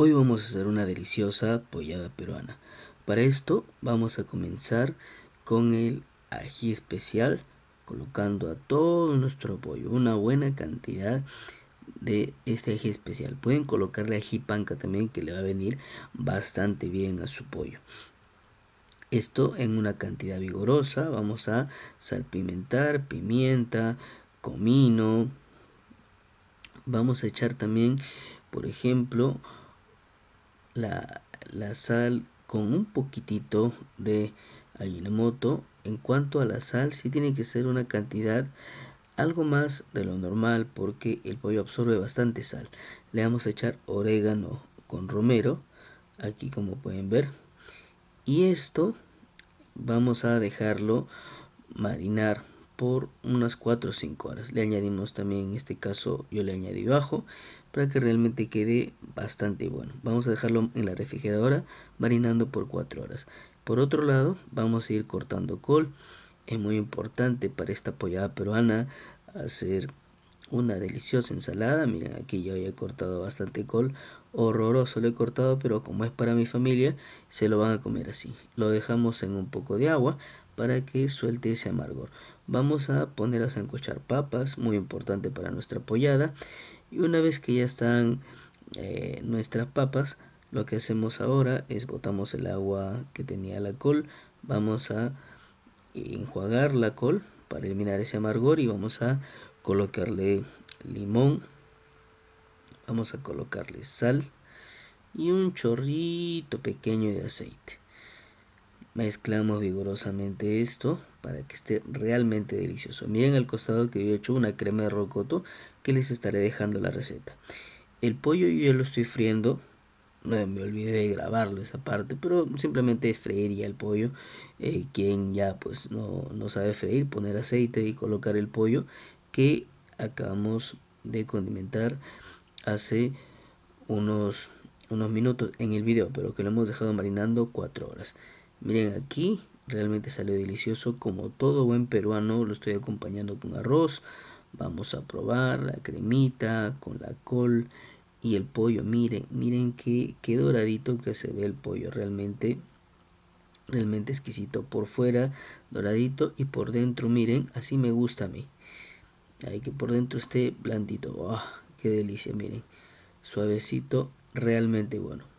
Hoy vamos a hacer una deliciosa pollada peruana. Para esto vamos a comenzar con el ají especial, colocando a todo nuestro pollo una buena cantidad de este ají especial. Pueden colocarle ají panca también que le va a venir bastante bien a su pollo. Esto en una cantidad vigorosa vamos a salpimentar pimienta, comino. Vamos a echar también, por ejemplo, la, sal con un poquitito de moto En cuanto a la sal, si tiene que ser una cantidad algo más de lo normal porque el pollo absorbe bastante sal. Le vamos a echar orégano con romero, aquí como pueden ver. Y esto vamos a dejarlo marinar por unas 4 o 5 horas. Le añadimos también, en este caso yo le añadí bajo para que realmente quede bastante bueno. Vamos a dejarlo en la refrigeradora marinando por 4 horas. Por otro lado, vamos a ir cortando col. Es muy importante para esta pollada peruana hacer una deliciosa ensalada. Miren, aquí yo ya he cortado bastante col. Horroroso lo he cortado, pero como es para mi familia, se lo van a comer así. Lo dejamos en un poco de agua para que suelte ese amargor. Vamos a poner a sancochar papas, muy importante para nuestra pollada. Y una vez que ya están eh, nuestras papas, lo que hacemos ahora es botamos el agua que tenía la col, vamos a enjuagar la col para eliminar ese amargor y vamos a colocarle limón, vamos a colocarle sal y un chorrito pequeño de aceite. Mezclamos vigorosamente esto para que esté realmente delicioso. Miren al costado que yo he hecho una crema de rocoto que les estaré dejando la receta. El pollo yo lo estoy friendo. Me, me olvidé de grabarlo esa parte, pero simplemente es freír ya el pollo. Eh, quien ya pues no, sabe freír, poner aceite y colocar el pollo que acabamos de condimentar hace unos, unos minutos en el video, pero que lo hemos dejado marinando 4 horas. Miren aquí, realmente salió delicioso. Como todo buen peruano, lo estoy acompañando con arroz. Vamos a probar la cremita con la col y el pollo. Miren, miren qué, doradito que se ve el pollo. Realmente, realmente exquisito. Por fuera doradito y por dentro, miren, así me gusta a mí. Hay que por dentro esté blandito. Ah, ¡Qué delicia! Miren, suavecito, realmente bueno.